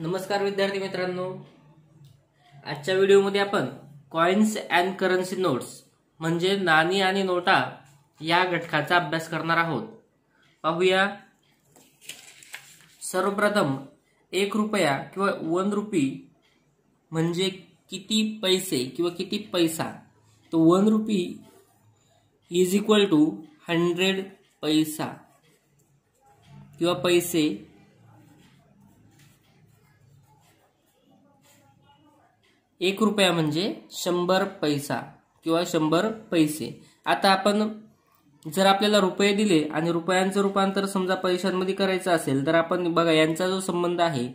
नमस्कार विद्यार्थी मित्रांनो आजच्या व्हिडिओमध्ये आपण कॉइन्स अँड करन्सी नोट्स म्हणजे नाणी आणि नोटा या घटकाचा अभ्यास करणार आहोत पाहूया सर्वप्रथम एक रुपया किंवा वन रुपी म्हणजे किती पैसे किंवा किती पैसा तो one rupee is equal to hundred paisa किंवा पैसे एक रुपया म्हणजे शंभर पैसा किंवा शंभर पैसे आता आपण जर आपल्याला रुपये दिले आणि रुपयांचं रूपांतर समजा पैशांमध्ये करायचं असेल तर आपण बघा यांचा जो संबंध आहे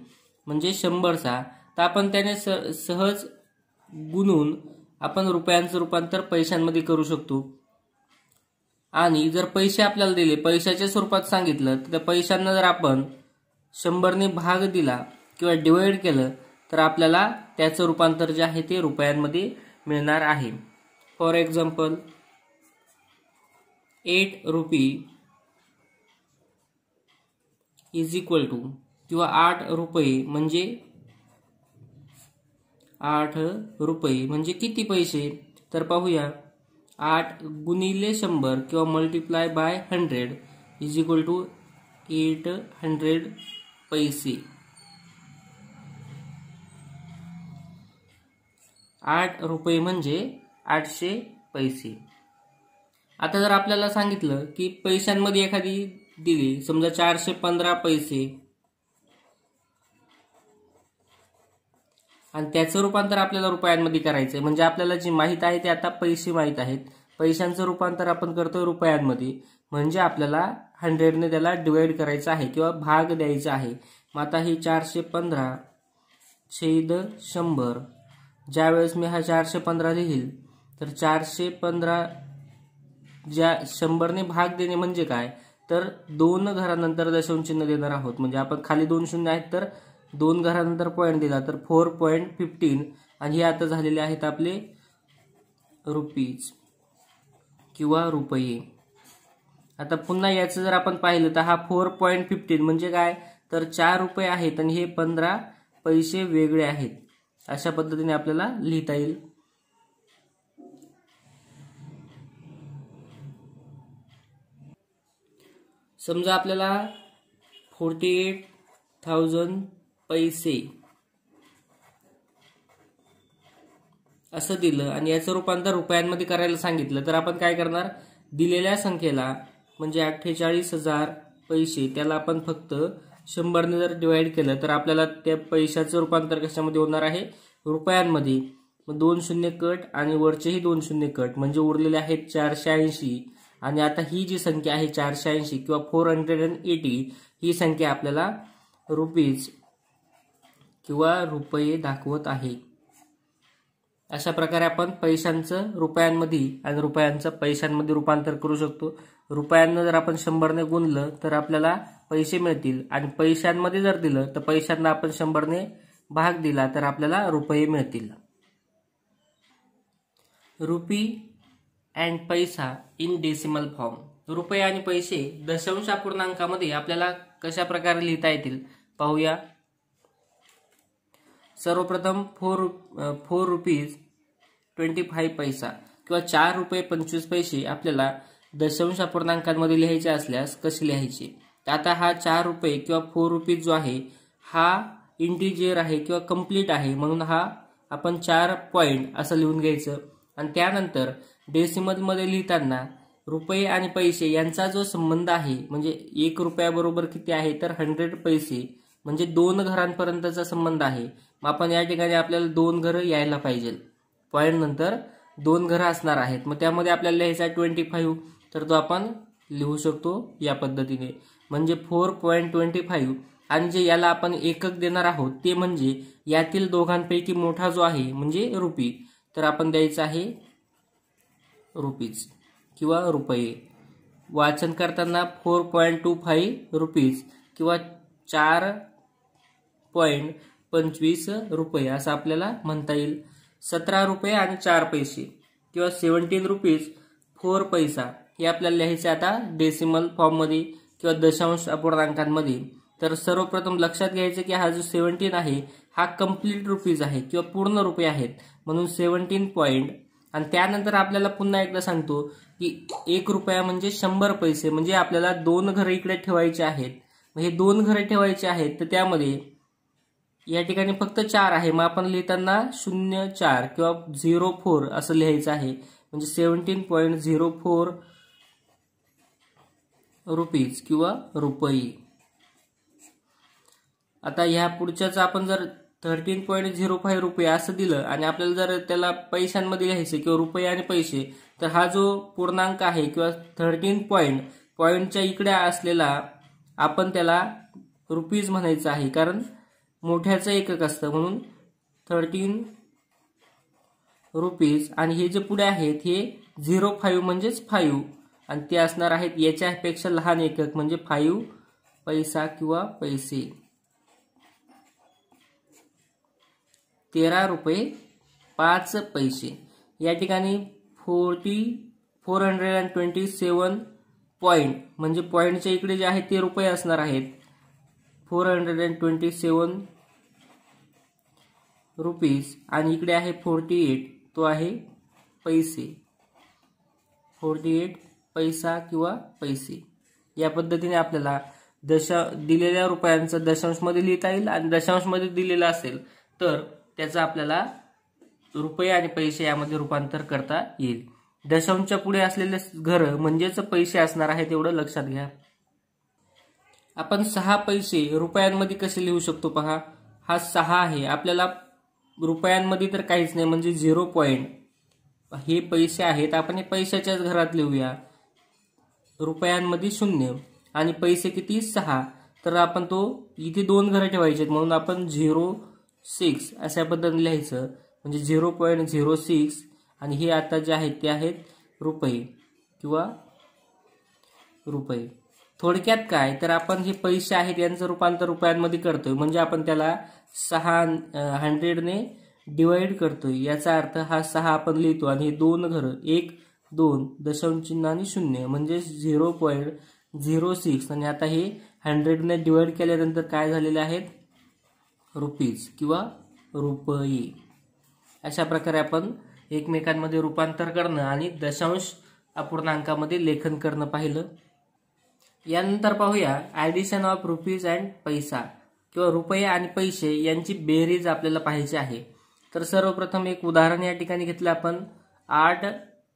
म्हणजे शंभरचा तर आपण त्याने सहज गुणून आपण रुपयांचं रूपांतर पैशांमध्ये करू शकतो आणि जर पैसे आपल्याला दिले पैशाच्या स्वरूपात सांगितलं तर पैशांना जर आपण शंभरने भाग दिला किंवा डिवाइड केलं तर आपल्याला त्याचं रूपांतर जे आहे ते रुपयांमध्ये मिळणार आहे for example eight rupee is equal to किंवा आठ रुपये म्हणजे आठ रुपये म्हणजे किती पैसे तर पाहूया आठ गुणिले शंभर किंवा multiply by hundred is equal to eight hundred paise आठ रुपये म्हणजे आठशे पैसे आता जर आपल्याला सांगितलं की पैशांमध्ये एखादी दिली समजा चारशे पंधरा पैसे आणि त्याचं रूपांतर आपल्याला रुपयांमध्ये करायचं आहे म्हणजे आपल्याला जी माहीत आहे ते आता पैसे माहीत आहेत पैशांचं रूपांतर आपण करतो रुपयांमध्ये म्हणजे आपल्याला हंड्रेडने त्याला डिवाइड करायचं आहे किंवा भाग द्यायचा आहे मग आता हे चारशे पंधरा छेद शंभर ज्यावेळेस मी हा चारशे पंधरा लिहील तर चारशे पंधरा ज्या शंभरने भाग देणे म्हणजे काय तर दोन घरानंतर दशांश चिन्ह देणार आहोत म्हणजे आपण खाली दोन शून्य आहेत तर दोन घरानंतर पॉईंट दिला तर फोर पॉईंट फिफ्टीन आणि हे आता झालेले आहेत आपले रुपीज किंवा रुपये आता पुन्हा याचं जर आपण पाहिलं तर हा फोर पॉईंट फिफ्टीन म्हणजे काय तर चार रुपये आहेत आणि हे पंधरा पैसे वेगळे आहेत अशा पद्धतीने आपल्याला लिहिता येईल समजा आपल्याला फोर्टी एट थाउजंड पैसे असं दिलं आणि याचं रूपांतर रुपयांमध्ये करायला सांगितलं तर आपण काय करणार दिलेल्या संख्येला म्हणजे अठ्ठेचाळीस हजार पैसे त्याला आपण फक्त शंभरने जर डिवाइड केलं तर आपल्याला त्या पैशाचं रूपांतर कशामध्ये होणार आहे रुपयांमध्ये मग दोन शून्य कट आणि वरचेही दोन शून्य कट म्हणजे उरलेले आहेत चारशे ऐंशी आणि आता ही जी संख्या आहे चारशे ऐंशी किंवा फोर हंड्रेड अँड एटी ही संख्या आपल्याला रुपीज किंवा रुपये दाखवत आहे अशा प्रकारे आपण पैशांचं रुपयांमध्ये आणि रुपयांचं पैशांमध्ये रूपांतर करू शकतो रुपयांना जर आपण शंभरने गुणलं तर आपल्याला पैसे मिळतील आणि पैशांमध्ये जर दिलं तर पैशांना आपण शंभरने भाग दिला तर आपल्याला रुपये मिळतील rupee and paisa in decimal form रुपये आणि पैसे दशांश पूर्णांकामध्ये आपल्याला कशा प्रकारे लिहिता येतील पाहूया सर्वप्रथम four four rupees twenty five paisa किंवा चार रुपये पंचवीस पैसे आपल्याला दशांश पूर्णांकांमध्ये लिहायचे असल्यास कसे लिहायचे आता हा चार रुपये किंवा फोर रुपीज जो आहे हा इंटिजियर आहे किंवा कम्प्लीट आहे म्हणून हा आपण चार पॉईंट असं लिहून घ्यायचं आणि त्यानंतर डेसिमलमध्ये लिहिताना रुपये आणि पैसे यांचा जो संबंध आहे म्हणजे एक रुपयाबरोबर किती आहे तर हंड्रेड पैसे म्हणजे दोन घरांपर्यंतचा संबंध आहे मग आपण या ठिकाणी आपल्याला दोन घरं यायला पाहिजे पॉईंट नंतर दोन घरं असणार आहेत मग त्यामध्ये आपल्याला लिहायचा ट्वेंटी फाईव्ह तर तो आपण लिहू शकतो या पद्धतीने म्हणजे फोर पॉईंट ट्वेंटी फाईव्ह आणि जे याला आपण एकक देणार आहोत ते म्हणजे यातील दोघांपैकी मोठा जो आहे म्हणजे रुपी तर आपण द्यायचं आहे रुपीज किंवा रुपये वाचन करताना four point two five rupees किंवा चार पॉईंट पंचवीस रुपये असं आपल्याला म्हणता येईल सतरा रुपये आणि चार पैसे किंवा सेवन्टीन रुपीज फोर पैसा हे आपल्याला लिहायचे आता डेसिमल फॉर्ममध्ये किंवा दशांश अपूर्णांकांमध्ये तर सर्वप्रथम लक्षात घ्यायचं की हा जो सेवन्टीन आहे हा कम्प्लीट रुपीज आहे किंवा पूर्ण रुपये आहेत म्हणून सेवन्टीन पॉईंट आणि त्यानंतर आपल्याला पुन्हा एकदा सांगतो की एक रुपया म्हणजे शंभर पैसे म्हणजे आपल्याला दोन घरं इकडे ठेवायचे आहेत हे दोन घरं ठेवायचे आहेत तर त्यामध्ये या ठिकाणी फक्त चार आहे मग आपण लिहिताना शून्य चार किंवा झिरो फोर असं लिहायचं आहे म्हणजे seventeen point zero four rupees किंवा रुपये आता ह्या पुढच्याच आपण जर थर्टीन पॉईंट झिरो फाय रुपये असं दिलं आणि आपल्याला जर त्याला पैशांमध्ये लिहायचं किंवा रुपये आणि पैसे तर हा जो पूर्णांक आहे किंवा थर्टीन पॉईंट पॉईंटच्या इकडे असलेला आपण त्याला रुपीज म्हणायचं आहे कारण मोठ्याचं एकक असतं म्हणून थर्टीन रुपीज आणि हे जे पुढे आहेत हे झिरो फाईव्ह म्हणजेच फाईव्ह आणि ते असणार आहेत याच्यापेक्षा लहान एकक म्हणजे फाईव्ह पैसा किंवा पैसे तेरा रुपये पाच पैसे या ठिकाणी forty four hundred and twenty seven point म्हणजे पॉईंटच्या इकडे जे आहे ते रुपये असणार आहेत four hundred and twenty seven rupees आणि इकडे आहे फोर्टी एट तो आहे पैसे फोर्टी एट पैसा किंवा पैसे या पद्धतीने आपल्याला दश दिलेल्या रुपयांचं दशांशमध्ये लिहिता येईल आणि दशांशमध्ये दिलेलं असेल तर त्याचा आपल्याला रुपये आणि पैसे यामध्ये रूपांतर करता येईल दशांशच्या पुढे असलेले घर म्हणजेच पैसे असणार आहे तेवढं लक्षात घ्या आपण सहा पैसे रुपयांमध्ये कसे लिहू शकतो पहा हा सहा आहे आपल्याला रुपयांमध्ये तर काहीच नाही म्हणजे झिरो पॉईंट हे पैसे आहेत आपण हे पैशाच्याच घरात लिहूया रुपयांमध्ये शून्य आणि पैसे किती सहा तर आपण तो इथे दोन घरं ठेवायचे म्हणून आपण झिरो सिक्स अशा पद्धतीने लिहायचं म्हणजे झिरो पॉईंट झिरो सिक्स आणि हे आता जे आहेत ते आहेत रुपये किंवा रुपये थोडक्यात काय तर आपण हे पैसे आहेत यांचं रूपांतर रुपयांमध्ये करतोय म्हणजे आपण त्याला सहा हंड्रेडने डिवाइड करतोय याचा अर्थ हा सहा आपण लिहितो आणि हे दोन घरं एक दोन दशांश चिन्ह आणि शून्य म्हणजे झिरो पॉईंट झिरो सिक्स आणि आता हे हंड्रेडने डिवाईड केल्यानंतर काय झालेले आहेत रुपीज किंवा रुपये अशा प्रकारे आपण एकमेकांमध्ये रूपांतर करणं आणि दशांश अपूर्णांकामध्ये लेखन करणं पाहिलं यानंतर पाहूया ॲडिशन ऑफ रुपीज अँड पैसा किंवा रुपये आणि पैसे यांची बेरीज आपल्याला पाहायची आहे तर सर्वप्रथम एक उदाहरण या ठिकाणी घेतलं आपण आठ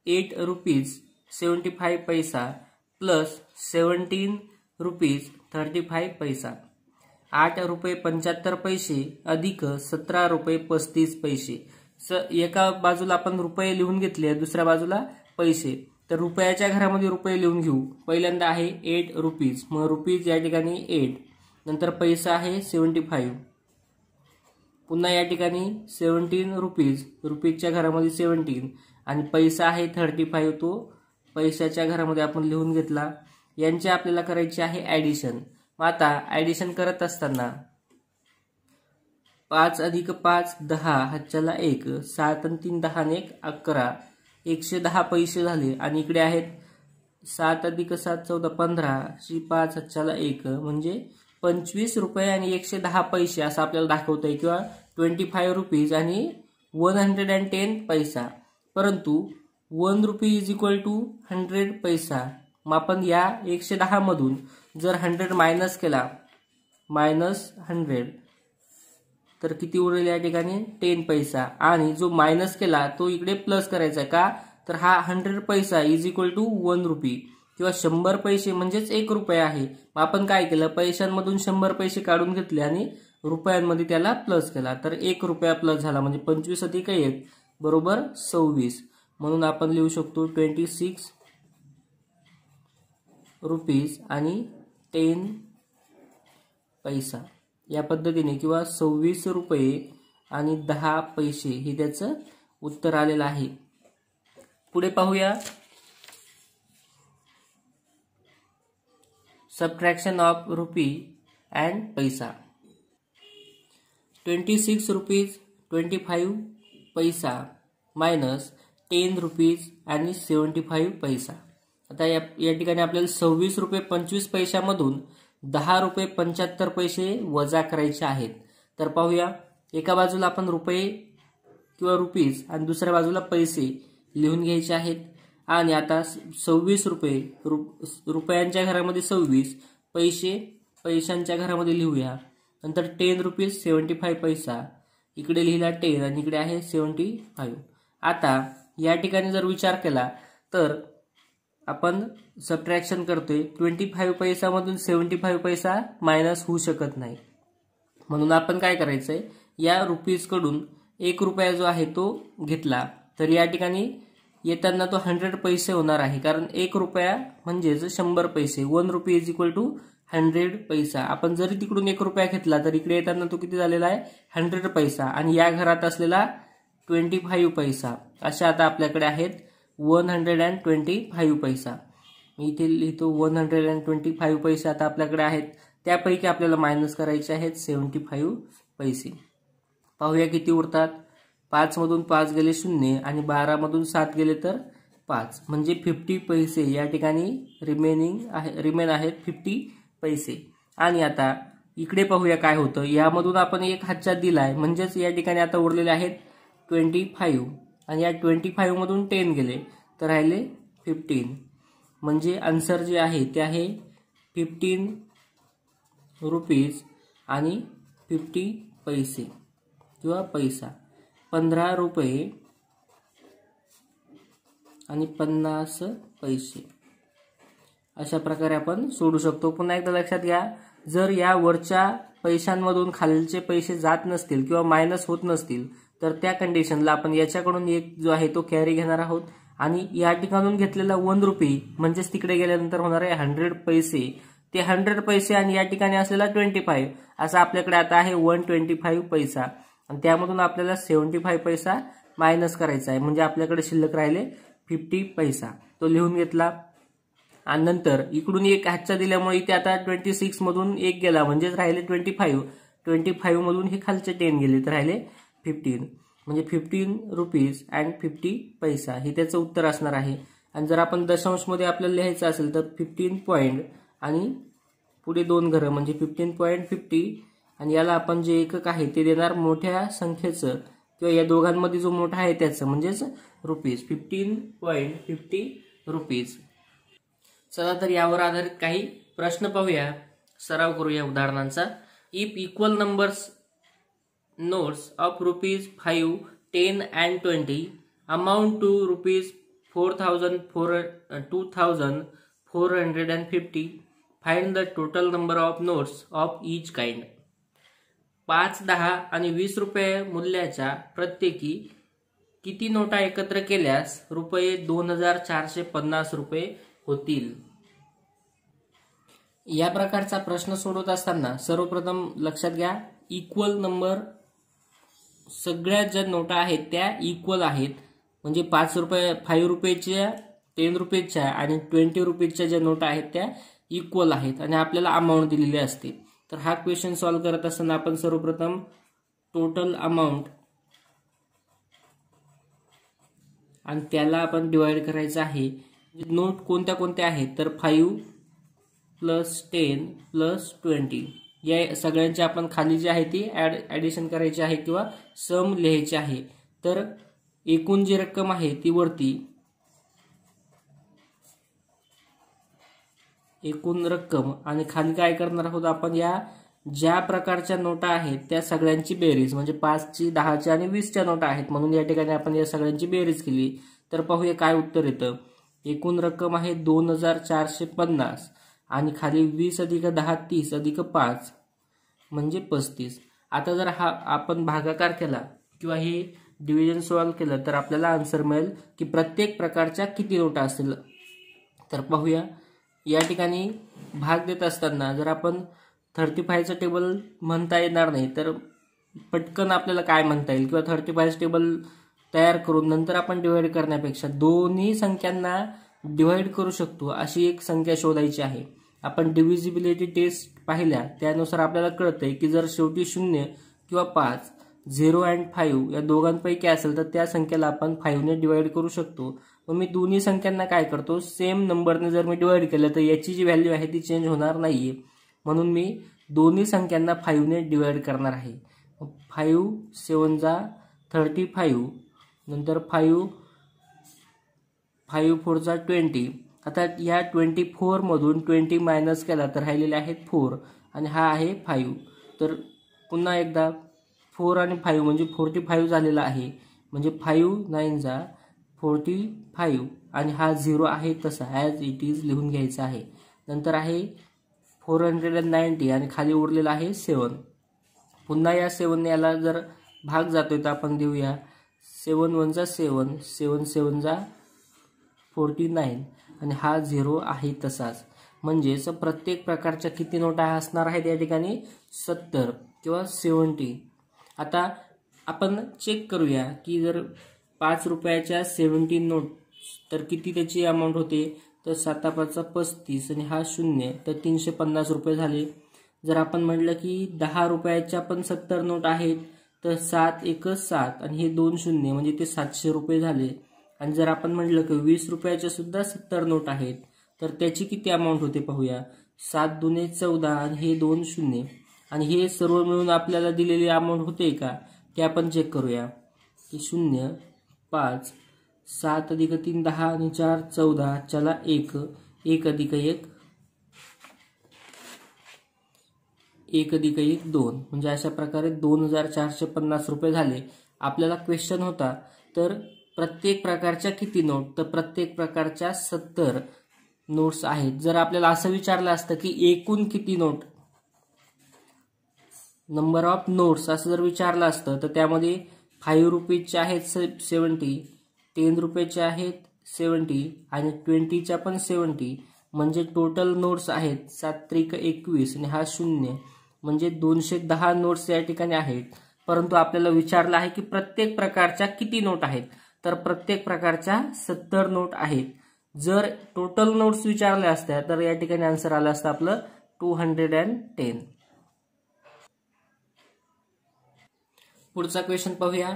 eight rupees seventy five paisa plus seventeen rupees thirty five paisa आठ रुपये पंच्याहत्तर पैसे अधिक सतरा रुपये पस्तीस पैसे स एका बाजूला आपण रुपये लिहून घेतले दुसऱ्या बाजूला पैसे तर रुपयाच्या घरामध्ये रुपये लिहून घेऊ पहिल्यांदा आहे एट रुपीज मग रुपीज या ठिकाणी एट नंतर पैसा आहे सेवन्टी फाईव्ह पुन्हा या ठिकाणी सेवन्टीन रुपीज रुपीजच्या घरामध्ये सेवन्टीन आणि पैसा आहे थर्टी फाईव्ह तो पैशाच्या घरामध्ये आपण लिहून घेतला यांची आपल्याला करायची आहे ॲडिशन मग आता ॲडिशन करत असताना पाच अधिक पाच दहा हच्च्याला एक सात आणि तीन दहाने एक अकरा एकशे दहा पैसे झाले आणि इकडे आहेत सात अधिक सात चौदा पंधरा शी पाच हातच्याला एक म्हणजे पंचवीस रुपये आणि एकशे दहा पैसे असं आपल्याला दाखवतं आहे किंवा ट्वेंटी फाईव्ह रुपीज आणि one hundred and ten paisa परंतु one rupee is equal to hundred paisa मग आपण या एकशे दहामधून जर हंड्रेड मायनस केला मायनस हंड्रेड तर किती उरेल या ठिकाणी टेन पैसा आणि जो मायनस केला तो इकडे प्लस करायचा का तर हा hundred paisa is equal to one rupee किंवा शंभर पैसे म्हणजेच एक रुपये आहे मग आपण काय केलं पैशांमधून शंभर पैसे काढून घेतले आणि रुपयांमध्ये त्याला प्लस केला तर एक रुपया प्लस झाला म्हणजे पंचवीस अधिक एक बरोबर सव्वीस म्हणून आपण लिहू शकतो ट्वेंटी सिक्स रुपीज आणि टेन पैसा या पद्धतीने किंवा सव्वीस रुपये आणि दहा पैसे हे त्याचं उत्तर आलेलं आहे पुढे पाहूया subtraction of rupee and paisa twenty six rupees twenty five paisa minus ten rupees आणि सेवन्टी फाईव्ह पैसा आता या या ठिकाणी आपल्याला सव्वीस रुपये पंचवीस पैशामधून दहा रुपये पंच्याहत्तर पैसे वजा करायचे आहेत तर पाहूया एका बाजूला आपण रुपये किंवा रुपीज आणि दुसऱ्या बाजूला पैसे लिहून घ्यायचे आहेत आणि आता सव्वीस रुपये रु रुपयांच्या घरामध्ये सव्वीस पैसे पैशांच्या घरामध्ये लिहूया नंतर टेन रुपीज सेवन्टी फाईव्ह पैसा इकडे लिहिला टेन आणि इकडे आहे सेवन्टी फाईव्ह आता या ठिकाणी जर विचार केला तर आपण सबट्रॅक्शन करतोय ट्वेंटी फाईव्ह पैसामधून सेवन्टी फाईव्ह पैसा मायनस होऊ शकत नाही म्हणून आपण काय करायचं आहे या रुपीजकडून एक रुपया जो आहे तो घेतला तर या ठिकाणी येताना तो हंड्रेड पैसे होणार आहे कारण एक रुपया म्हणजेच शंभर पैसे one rupee is equal to hundred paisa आपण जरी तिकडून एक रुपया घेतला तर इकडे येताना तो किती झालेला आहे हंड्रेड पैसा आणि या घरात असलेला ट्वेंटी फाईव्ह पैसा अशा आता आपल्याकडे आहेत one hundred and twenty five paisa मी इथे लिहितो one hundred and twenty five paise आता आपल्याकडे आहेत त्यापैकी आपल्याला मायनस करायचे आहेत सेवन्टी फाईव्ह पैसे पाहूया किती उरतात पाचमधून पाच गेले शून्य आणि बारामधून सात गेले तर पाच म्हणजे फिफ्टी पैसे या ठिकाणी रिमेनिंग आहे रिमेन आहेत फिफ्टी पैसे आणि आता इकडे पाहूया काय होतं यामधून आपण एक हातच्यात दिला आहे म्हणजेच या ठिकाणी आता उरलेले आहेत ट्वेंटी फाईव्ह आणि या ट्वेंटी फाईव्हमधून टेन गेले तर राहिले फिफ्टीन म्हणजे आन्सर जे आहे ते आहे फिफ्टीन रुपीज आणि फिफ्टी पैसे किंवा पैसा पंधरा रुपये आणि पन्नास पैसे अशा प्रकारे आपण सोडू शकतो पुन्हा एकदा लक्षात घ्या जर या वरच्या पैशांमधून खालचे पैसे जात नसतील किंवा मायनस होत नसतील तर त्या कंडिशनला आपण याच्याकडून एक जो आहे तो कॅरी घेणार आहोत आणि या ठिकाणून घेतलेला वन रुपी म्हणजेच तिकडे गेल्यानंतर होणारे हंड्रेड पैसे ते हंड्रेड पैसे आणि या ठिकाणी असलेला ट्वेंटी फाईव्ह असा आपल्याकडे आता आहे वन ट्वेंटी फाईव्ह पैसा आणि त्यामधून आपल्याला सेव्हन्टी फाईव्ह पैसा मायनस करायचा आहे म्हणजे आपल्याकडे शिल्लक राहिले फिफ्टी पैसा तो लिहून घेतला आणि नंतर इकडून एक हातच्या दिल्यामुळे इथे आता ट्वेंटी सिक्स सिक्समधून एक गेला म्हणजेच राहिले ट्वेंटी फाईव्ह ट्वेंटी फाईव्हमधून हे खालचे टेन गेले तर राहिले फिफ्टीन म्हणजे फिफ्टीन रुपीज अँड फिफ्टी पैसा हे त्याचं उत्तर असणार आहे आणि जर आपण दशांशमध्ये आपल्याला लिहायचं असेल तर फिफ्टीन पॉईंट आणि पुढे दोन घरं म्हणजे फिफ्टीन पॉईंट फिफ्टी आणि याला आपण जे एकक आहे ते देणार मोठ्या संख्येचं किंवा या दोघांमध्ये जो मोठा आहे त्याचं म्हणजेच rupees fifteen point fifty rupees चला तर यावर आधारित काही प्रश्न पाहूया सराव करूया उदाहरणांचा if equal numbers notes of rupees five ten and twenty amount to rupees four thousand four two thousand four hundred and fifty find the total number of notes of each kind पाच दहा आणि वीस रुपये मूल्याच्या प्रत्येकी किती नोटा एकत्र केल्यास रुपये दोन हजार चारशे पन्नास रुपये होतील या प्रकारचा प्रश्न सोडवत असताना सर्वप्रथम लक्षात घ्या इक्वल नंबर सगळ्या ज्या नोटा आहेत त्या इक्वल आहेत म्हणजे पाच रुपये फाईव्ह रुपयेच्या टेन रुपीजच्या आणि ट्वेंटी रुपीजच्या ज्या नोटा आहेत त्या इक्वल आहेत आणि आपल्याला अमाऊंट दिलेली असते तर हा क्वेश्चन सॉल्व्ह करत असताना आपण सर्वप्रथम टोटल अमाऊंट आणि त्याला आपण डिवाइड करायचं आहे नोट कोणत्या कोणत्या आहेत तर five plus ten plus twenty या सगळ्यांची आपण खाली जी आहे ती ॲड ॲडिशन करायची आहे किंवा सम लिहायची आहे तर एकूण जी रक्कम आहे ती वरती एकूण रक्कम आणि खाली काय करणार आहोत आपण या ज्या प्रकारच्या नोटा आहेत त्या सगळ्यांची बेरीज म्हणजे पाचची दहाची आणि वीसच्या नोटा आहेत म्हणून या ठिकाणी आपण या सगळ्यांची बेरीज केली तर पाहूया काय उत्तर येतं एकूण रक्कम आहे दोन हजार चारशे पन्नास आणि खाली वीस अधिक दहा तीस अधिक पाच म्हणजे पस्तीस आता जर हा आपण भागाकार केला किंवा हे डिव्हिजन सॉल्व केलं तर आपल्याला आन्सर मिळेल की प्रत्येक प्रकारच्या किती नोटा असतील तर पाहूया या ठिकाणी भाग देत असताना जर आपण थर्टी फायचं टेबल म्हणता येणार नाही तर पटकन आपल्याला काय म्हणता येईल किंवा थर्टी फायचं टेबल तयार करून नंतर आपण डिवाइड करण्यापेक्षा दोन्ही संख्यांना डिव्हाइड करू शकतो अशी एक संख्या शोधायची आहे आपण डिव्हिजिबिलिटी टेस्ट पाहिल्या त्यानुसार आपल्याला कळतंय की जर शेवटी शून्य किंवा पाच झिरो अँड फाईव्ह या दोघांपैकी असेल तर त्या संख्येला आपण फाईव्हने डिवाईड करू शकतो मग मी दोन्ही संख्यांना काय करतो सेम नंबरने जर मी डिवाईड केलं तर याची जी व्हॅल्यू आहे ती चेंज होणार नाही म्हणून मी दोन्ही संख्यांना फाईव्हने डिवाइड करणार आहे फाईव्ह सेवन जा थर्टी फाईव्ह नंतर फाईव्ह फाईव्ह फोरचा ट्वेंटी आता ह्या ट्वेंटी फोरमधून ट्वेंटी मायनस केला तर राहिलेले आहेत फोर आणि हा आहे फाईव्ह तर पुन्हा एकदा फोर आणि फाईव्ह म्हणजे फोर्टी फाईव्ह झालेला आहे म्हणजे फाईव्ह नाईनचा फोर्टी फाईव्ह आणि हा झिरो आहे तसा ॲज इट इज लिहून घ्यायचा आहे नंतर आहे फोर हंड्रेड अँड नाईन्टी आणि खाली उरलेला आहे सेवन पुन्हा या सेवन याला जर भाग जातोय तर आपण देऊया सेवन वन जा सेवन सेवन सेवन जा फोर्टी नाईन आणि हा झिरो आहे तसाच म्हणजेच प्रत्येक प्रकारच्या किती नोटा असणार आहेत या ठिकाणी सत्तर किंवा सेवन्टी आता आपण चेक करूया की जर पाच रुपयाच्या सेवन्टी नोट तर किती त्याची अमाऊंट होते तर साता पाचचा पस्तीस आणि हा शून्य तर तीनशे पन्नास रुपये झाले जर आपण म्हटलं की दहा रुपयाच्या पण सत्तर नोट आहेत तर सात एक सात आणि हे दोन शून्य म्हणजे ते सातशे रुपये झाले आणि जर आपण म्हटलं की वीस रुपयाच्या सुद्धा सत्तर नोट आहेत तर त्याची किती अमाऊंट होते पाहूया सात दोन्ही चौदा आणि हे दोन शून्य आणि हे सर्व मिळून आपल्याला दिलेली अमाऊंट होते का ते आपण चेक करूया की शून्य पाच सात अधिक तीन दहा आणि चार चौदा चला एक एक अधिक एक एक अधिक एक दोन म्हणजे अशा प्रकारे दोन हजार चारशे पन्नास रुपये झाले आपल्याला क्वेश्चन होता तर प्रत्येक प्रकारच्या किती नोट तर प्रत्येक प्रकारच्या सत्तर नोट्स आहेत जर आपल्याला असं विचारलं असतं की एकूण किती नोट नंबर ऑफ नोट्स असं जर विचारलं असतं तर त्यामध्ये फाईव्ह रुपीजचे आहेत से सेवन्टी टेन रुपयेचे आहेत सेवन्टी आणि ट्वेंटीच्या पण सेवन्टी म्हणजे टोटल नोट्स आहेत सात त्रिक एकवीस आणि हा शून्य म्हणजे दोनशे दहा नोट्स या ठिकाणी आहेत परंतु आपल्याला विचारलं आहे की प्रत्येक प्रकारच्या किती नोट आहेत तर प्रत्येक प्रकारच्या सत्तर नोट आहेत जर टोटल नोट्स विचारल्या असत्या तर या ठिकाणी आन्सर आलं असतं आपलं टू हंड्रेड अँड टेन पुढचा क्वेश्चन पाहूया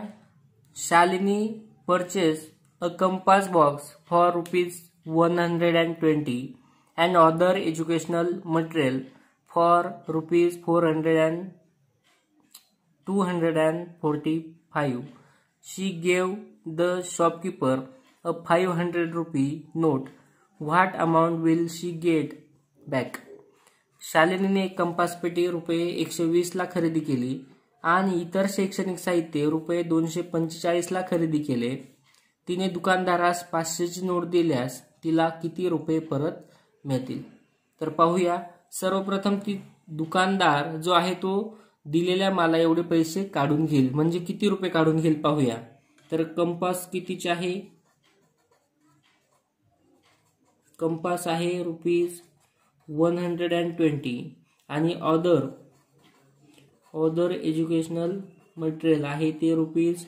Shalini purchase a compass box for rupees one hundred and twenty and other educational material for rupees four hundred and two hundred and forty five she gave the shopkeeper a five hundred rupee note what amount will she get back शालिनीने पेटी रुपये एकशे वीसला खरेदी केली आणि इतर शैक्षणिक साहित्य रुपये दोनशे पंचेचाळीसला खरेदी केले तिने दुकानदारास पाचशेची नोट दिल्यास तिला किती रुपये परत मिळतील तर पाहूया सर्वप्रथम ती दुकानदार जो आहे तो दिलेल्या माला एवढे पैसे काढून घेईल म्हणजे किती रुपये काढून घेईल पाहूया तर कंपास कितीचे आहे कंपास आहे rupees one hundred and twenty आणि ऑदर ऑदर एज्युकेशनल मटेरियल आहे ते rupees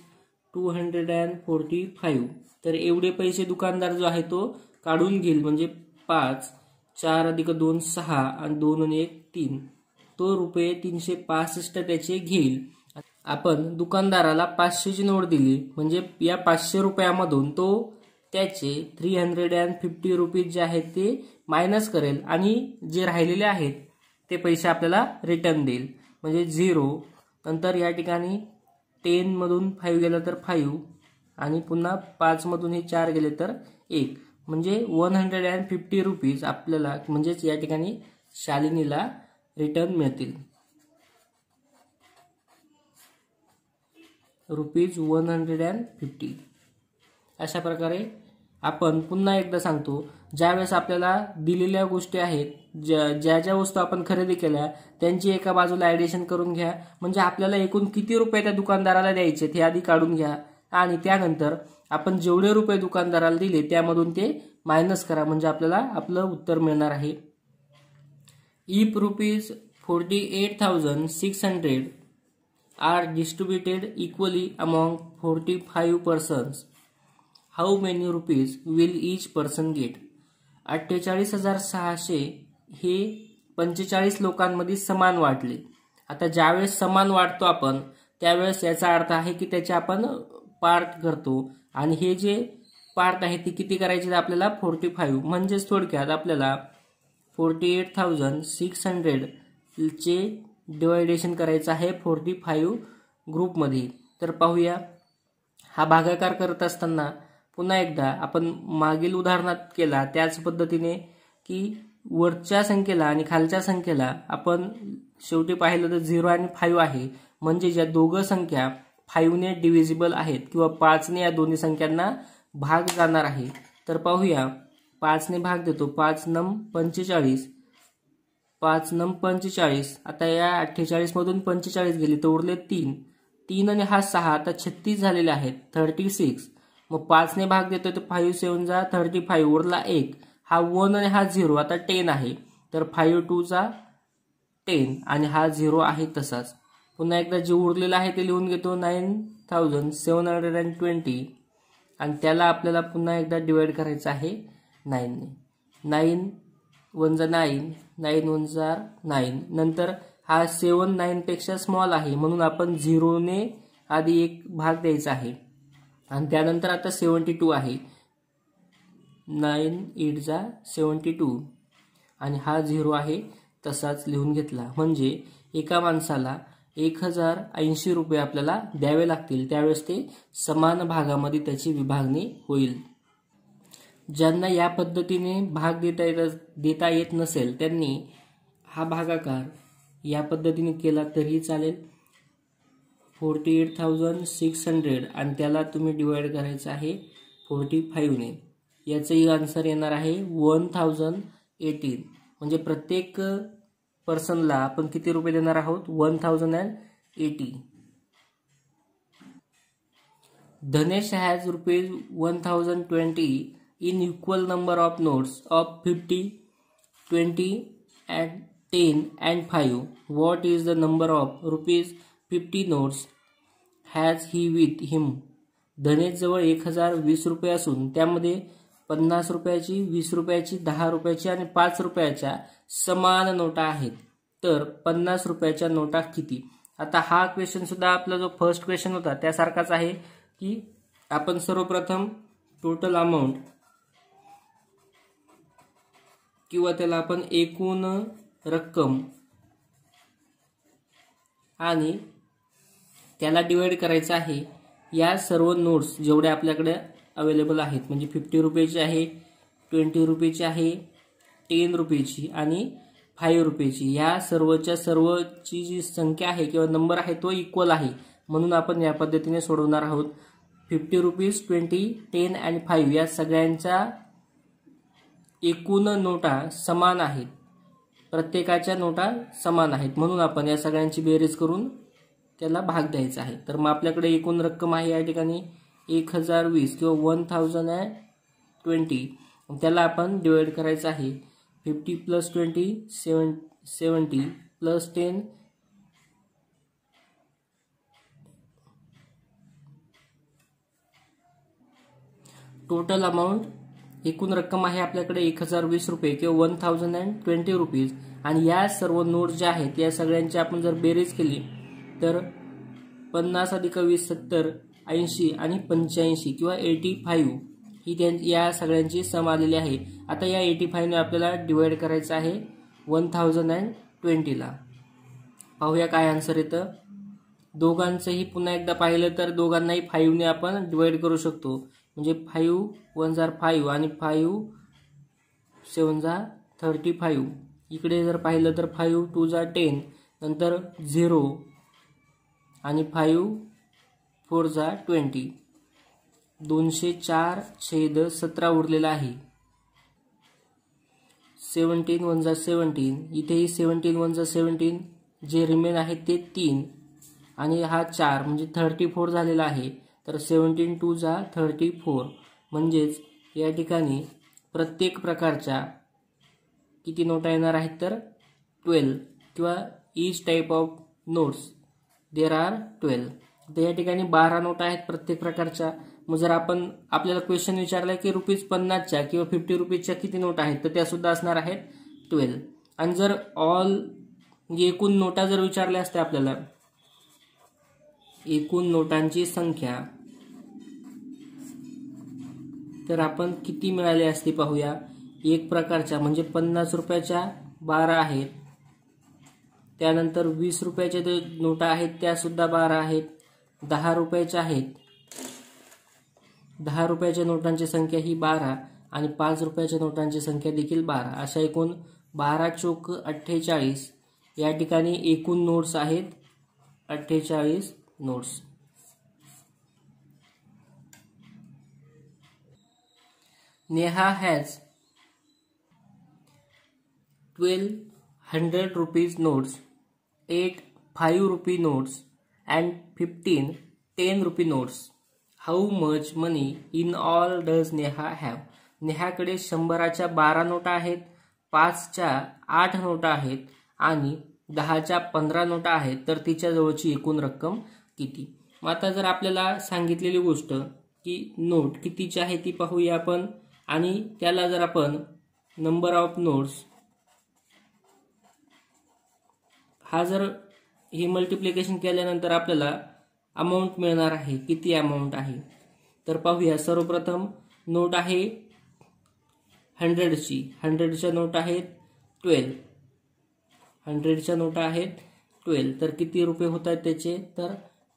two hundred and forty five तर एवढे पैसे दुकानदार जो आहे तो काढून घेईल म्हणजे पाच चार अधिक दोन सहा आणि दोन आणि एक तीन तो रुपये तीनशे पासष्ट त्याचे घेईल आपण दुकानदाराला पाचशेची नोट दिली म्हणजे या पाचशे रुपयामधून तो त्याचे three hundred and fifty rupees जे आहेत ते मायनस करेल आणि जे राहिलेले आहेत ते पैसे आपल्याला रिटर्न देईल म्हणजे झिरो नंतर या ठिकाणी टेनमधून फाईव्ह गेलं तर फाईव्ह आणि पुन्हा पाचमधून हे चार गेले तर एक म्हणजे one hundred and fifty rupees आपल्याला म्हणजेच या ठिकाणी शालिनीला रिटर्न मिळतील rupees one hundred and fifty अशा प्रकारे आपण पुन्हा एकदा सांगतो ज्यावेळेस आपल्याला दिलेल्या गोष्टी आहेत ज्या ज्या ज्या वस्तू आपण खरेदी केल्या त्यांची एका बाजूला ॲडिशन करून घ्या म्हणजे आपल्याला एकूण किती रुपये त्या दुकानदाराला द्यायचे हे आधी काढून घ्या आणि त्यानंतर आपण जेवढे रुपये दुकानदाराला दिले त्यामधून ते मायनस करा म्हणजे आपल्याला आपलं उत्तर मिळणार आहे if rupees forty eight thousand six hundred are distributed equally among forty five persons how many rupees will each person get अठ्ठेचाळीस हजार सहाशे हे पंचेचाळीस लोकांमध्ये समान वाटले आता ज्यावेळेस समान वाटतो आपण त्यावेळेस याचा अर्थ आहे की त्याचे आपण पार्ट करतो आणि हे जे पार्ट आहे ते किती करायचे आपल्याला फोर्टी फाईव्ह म्हणजेच थोडक्यात आपल्याला फोर्टी एट थाउजंड सिक्स हंड्रेडचे डिवायडेशन करायचं आहे फोर्टी फाईव्ह ग्रुपमध्ये तर पाहूया हा भागाकार करत असताना पुन्हा एकदा आपण मागील उदाहरणात केला त्याच पद्धतीने की वरच्या संख्येला आणि खालच्या संख्येला आपण शेवटी पाहिलं तर झिरो आणि फाईव्ह आहे म्हणजे ज्या दोघं संख्या फाईव्हने डिव्हिजिबल आहेत किंवा पाचने या दोन्ही संख्यांना भाग जाणार आहे तर पाहूया पाचने भाग देतो पाच नम पंचेचाळीस पाच नम पंचेचाळीस आता या अठ्ठेचाळीसमधून पंचेचाळीस गेली तर उरले तीन तीन आणि हा सहा आता छत्तीस झालेले आहेत थर्टी सिक्स मग पाचने भाग देतो तर फाईव्ह सेवन थर्टी फाईव्ह उरला एक हा वन आणि हा झिरो आता टेन आहे तर फाईव्ह टूचा टेन आणि हा झिरो आहे तसाच पुन्हा एकदा जे उरलेलं आहे ते लिहून घेतो nine thousand seven hundred and twenty आणि त्याला आपल्याला पुन्हा एकदा डिवाइड करायचं आहे नाईनने नाईन वन जा नाईन नाईन वन जा नाईन नंतर हा सेवन नाईनपेक्षा स्मॉल आहे म्हणून आपण झिरोने आधी एक भाग द्यायचा आहे आणि त्यानंतर आता सेवन्टी टू आहे नाईन एट जा सेवन्टी टू आणि हा झिरो आहे तसाच लिहून घेतला म्हणजे एका माणसाला एक हजार ऐंशी रुपये आपल्याला द्यावे लागतील त्यावेळेस ते समान भागामध्ये त्याची विभागणी होईल ज्यांना या पद्धतीने भाग देता येत देता येत नसेल त्यांनी हा भागाकार या पद्धतीने केला तरी चालेल forty eight thousand six hundred आणि त्याला तुम्ही डिवाइड करायचं आहे फोर्टी फाईव्हने याचंही आन्सर येणार आहे वन थाउजंड एटीन म्हणजे प्रत्येक पर्सनला आपण किती रुपये देणार आहोत one thousand and eighty Dhanesh has rupees one thousand twenty in equal number of notes of fifty twenty and ten and five what is the number of rupees fifty notes has he with him Dhanesh जवळ एक हजार वीस रुपये असून त्यामध्ये पन्नास रुपयाची वीस रुपयाची दहा रुपयाची आणि पाच रुपयाच्या समान नोटा आहेत तर पन्नास रुपयाच्या नोटा किती आता हा क्वेश्चन सुद्धा आपला जो फर्स्ट क्वेश्चन होता त्यासारखाच आहे की आपण सर्वप्रथम टोटल अमाऊंट किंवा त्याला आपण एकूण रक्कम आणि त्याला डिवाइड करायचं आहे या सर्व नोट्स जेवढे आपल्याकडे अवेलेबल आहेत म्हणजे फिफ्टी रुपयेचे आहे ट्वेंटी रुपयेचे आहे टेन रुपयेची आणि फाईव्ह रुपयेची या सर्वच्या सर्वची जी संख्या आहे किंवा नंबर आहे तो इक्वल आहे म्हणून आपण या पद्धतीने सोडवणार आहोत fifty rupees twenty ten and five या सगळ्यांच्या एकूण नोटा समान आहेत प्रत्येकाच्या नोटा समान आहेत म्हणून आपण या सगळ्यांची बेरीज करून त्याला भाग द्यायचा आहे तर मग आपल्याकडे एकूण रक्कम आहे या ठिकाणी एक हजार वीस किंवा वन थाउजंड अँड ट्वेंटी त्याला आपण डिवाइड करायचं आहे fifty plus twenty seven seventy plus ten total amount एकूण रक्कम आहे आपल्याकडे एक हजार वीस रुपये किंवा one thousand and twenty rupees आणि या सर्व नोट ज्या आहेत या सगळ्यांची आपण जर बेरीज केली तर पन्नास अधिक वीस सत्तर ऐंशी आणि पंच्याऐंशी किंवा एटी फाईव्ह ही त्यां या सगळ्यांची सम आलेली आहे आता या एटी फायने आपल्याला डिवाइड करायचं आहे वन थाउजंड अँड ट्वेंटीला पाहूया काय आन्सर येतं दोघांचंही पुन्हा एकदा पाहिलं तर दोघांनाही फाईव्हने आपण डिवाइड करू शकतो म्हणजे फाईव्ह वन जार फाईव्ह आणि फाईव्ह सेवन जा थर्टी फाईव्ह इकडे जर पाहिलं तर फाईव्ह टू जा टेन नंतर झिरो आणि फाईव्ह फोर जा ट्वेंटी दोनशे चार छेद सतरा उरलेला आहे सेवन्टीन वन जा सेवन्टीन इथेही सेवन्टीन वन जा सेवन्टीन जे रिमेन आहेत ते तीन आणि हा चार म्हणजे थर्टी फोर झालेला आहे तर सेवन्टीन टू जा थर्टी फोर म्हणजेच या ठिकाणी प्रत्येक प्रकारच्या किती नोटा येणार आहेत तर ट्वेल्व किंवा each type of notes there are twelve तर या ठिकाणी बारा नोटा आहेत प्रत्येक प्रकारच्या मग जर आपण आपल्याला क्वेश्चन विचारलाय की रुपीज पन्नासच्या किंवा फिफ्टी रुपीजच्या किती नोट आहेत तर त्या सुद्धा असणार आहेत ट्वेल्व आणि जर ऑल एकूण नोटा जर विचारल्या असत्या आपल्याला एकूण नोटांची संख्या तर आपण किती मिळाली असते पाहूया एक प्रकारच्या म्हणजे पन्नास रुपयाच्या बारा आहेत त्यानंतर वीस रुपयाच्या नोटा आहेत त्या सुद्धा बारा आहेत दहा रुपयाच्या आहेत दहा रुपयाच्या नोटांची संख्या ही बारा आणि पाच रुपयाच्या नोटांची संख्या देखील बारा अशा एकूण बारा चोक अठ्ठेचाळीस या ठिकाणी एकूण नोट्स आहेत अठ्ठेचाळीस notes Neha has twelve hundred rupees notes eight five rupee notes and fifteen ten rupee notes how much money in all does Neha have नेहाकडे शंभराच्या बारा नोटा आहेत पाचच्या आठ नोटा आहेत आणि दहाच्या पंधरा नोटा आहेत तर तिच्याजवळची एकूण रक्कम किती मग आता जर आपल्याला सांगितलेली गोष्ट की नोट कितीची आहे ती पाहूया आपण आणि त्याला जर आपण नंबर ऑफ नोट्स हा जर हे मल्टिप्लिकेशन केल्यानंतर आपल्याला अमाऊंट मिळणार आहे किती अमाऊंट आहे तर पाहूया सर्वप्रथम नोट आहे हंड्रेडची हंड्रेडच्या नोट आहेत ट्वेल्व हंड्रेडच्या नोट आहेत ट्वेल्व तर किती रुपये होत आहेत त्याचे तर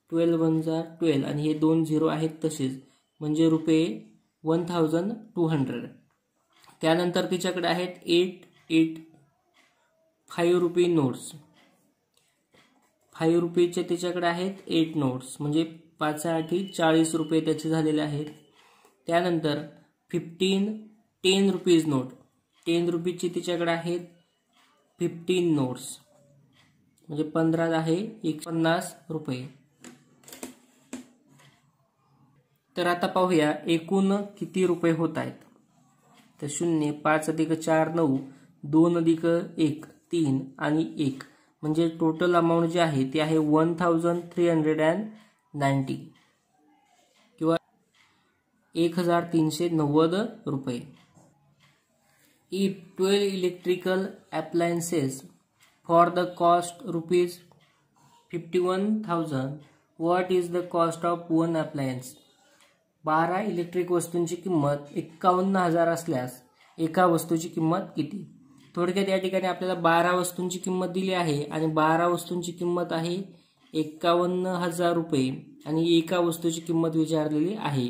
ट्वेल्व वन जार ट्वेल्व आणि हे दोन झिरो आहेत तसेच म्हणजे रुपये वन थाउजंड टू हंड्रेड त्यानंतर तिच्याकडे आहेत eight eight five rupee notes five रुपीजचे त्याच्याकडे आहेत एट नोट्स म्हणजे पाच आठी चाळीस रुपये त्याचे झालेले आहेत त्यानंतर fifteen ten rupees note ten रुपीजचे तिच्याकडे आहेत फिफ्टीन नोट्स म्हणजे पंधरा आहे एक पन्नास रुपये तर आता पाहूया एकूण किती रुपये होत आहेत तर शून्य पाच अधिक चार नऊ दोन अधिक एक तीन आणि एक म्हणजे टोटल अमाऊंट जी आहे ती आहे one thousand three hundred and ninety किंवा एक हजार तीनशे नव्वद रुपये ई twelve electrical appliances for the cost rupees fifty one thousand what is the cost of one appliance बारा इलेक्ट्रिक वस्तूंची किंमत एक्कावन्न हजार असल्यास एका वस्तूची किंमत किती थोडक्यात या ठिकाणी आपल्याला बारा वस्तूंची किंमत दिली आहे आणि बारा वस्तूंची किंमत आहे एक्कावन्न हजार रुपये आणि एका वस्तूची किंमत विचारलेली आहे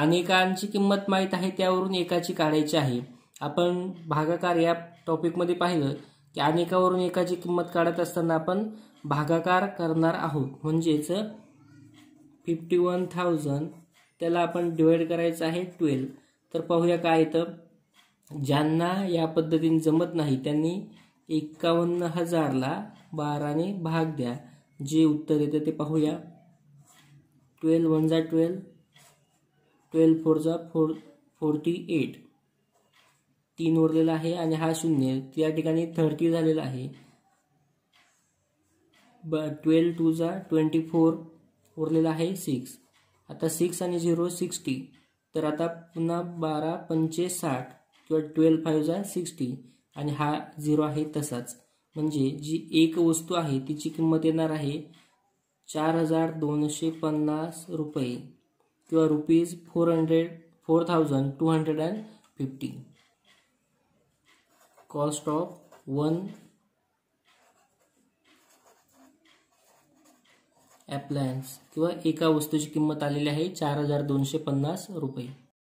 अनेकांची किंमत माहीत आहे त्यावरून एकाची काढायची आहे आपण भागाकार या टॉपिकमध्ये पाहिलं की अनेकावरून एकाची किंमत काढत असताना आपण भागाकार करणार आहोत म्हणजेच फिफ्टी वन थाउजंड त्याला आपण डिवाइड करायचं आहे ट्वेल्व तर पाहूया काय येतं ज्यांना या पद्धतीने जमत नाही त्यांनी एक्कावन्न हजारला बाराने भाग द्या जे उत्तर येतं ते पाहूया ट्वेल्व वन जा ट्वेल्व ट्वेल्व फोर जा फोर फोर्टी एट तीन उरलेला आहे आणि हा शून्य त्या ठिकाणी थर्टी झालेला आहे ब ट्वेल्व टू जा ट्वेंटी फोर उरलेला आहे सिक्स आता सिक्स आणि झिरो सिक्स्टी तर आता पुन्हा बारा पंचे साठ किंवा ट्वेल्व फाईव्ह जा सिक्स्टी आणि हा झिरो आहे तसाच म्हणजे जी एक वस्तू आहे तिची किंमत येणार आहे चार हजार दोनशे पन्नास रुपये किंवा rupees four hundred four thousand two hundred and fifty cost of one appliance किंवा एका वस्तूची किंमत आलेली आहे चार हजार दोनशे पन्नास रुपये